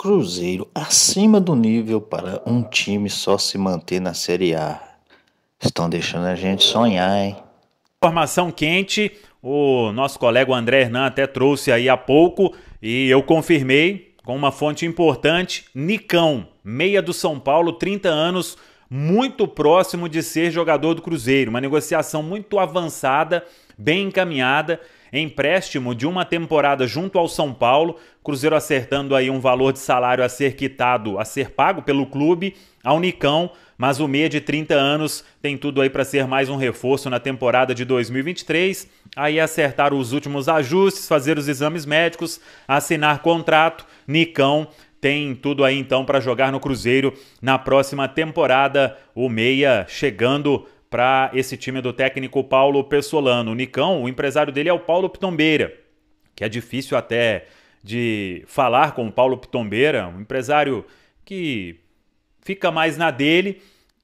Cruzeiro acima do nível para um time só se manter na Série A. Estão deixando a gente sonhar, hein? Informação quente, o nosso colega André Hernan até trouxe aí há pouco e eu confirmei com uma fonte importante, Nicão, meia do São Paulo, 30 anos, muito próximo de ser jogador do Cruzeiro, uma negociação muito avançada, bem encaminhada, empréstimo de uma temporada junto ao São Paulo, Cruzeiro acertando aí um valor de salário a ser quitado, a ser pago pelo clube ao Nicão, mas o meia de 30 anos tem tudo aí para ser mais um reforço na temporada de 2023. Aí acertar os últimos ajustes, fazer os exames médicos, assinar contrato, Nicão tem tudo aí então para jogar no Cruzeiro na próxima temporada. O Meia chegando para esse time do técnico Paulo Pessolano. O Nicão, o empresário dele é o Paulo Pitombeira, que é difícil até de falar com o Paulo Pitombeira, um empresário que fica mais na dele.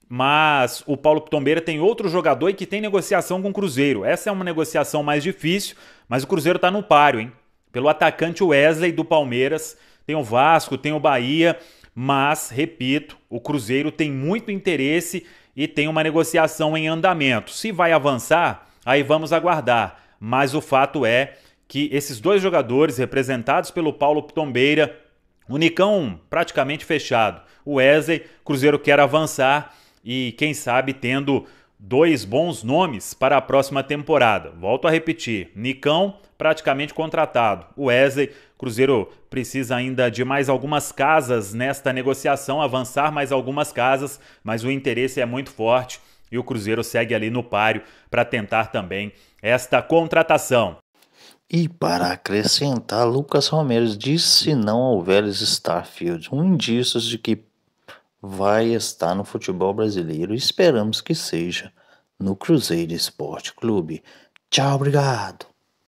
Mas o Paulo Pitombeira tem outro jogador e que tem negociação com o Cruzeiro. Essa é uma negociação mais difícil, mas o Cruzeiro está no páreo, hein? Pelo atacante Wesley do Palmeiras, tem o Vasco, tem o Bahia, mas, repito, o Cruzeiro tem muito interesse e tem uma negociação em andamento. Se vai avançar, aí vamos aguardar. Mas o fato é que esses dois jogadores, representados pelo Paulo o Nicão praticamente fechado. O Wesley, Cruzeiro quer avançar e, quem sabe, tendo dois bons nomes para a próxima temporada. Volto a repetir: Nicão, praticamente contratado. Wesley, Cruzeiro precisa ainda de mais algumas casas nesta negociação, avançar mais algumas casas, mas o interesse é muito forte e o Cruzeiro segue ali no páreo para tentar também esta contratação. E para acrescentar, Lucas Romero disse não ao Vélez Starfield, um indício de que vai estar no futebol brasileiro e esperamos que seja no Cruzeiro Esporte Clube. Tchau, obrigado!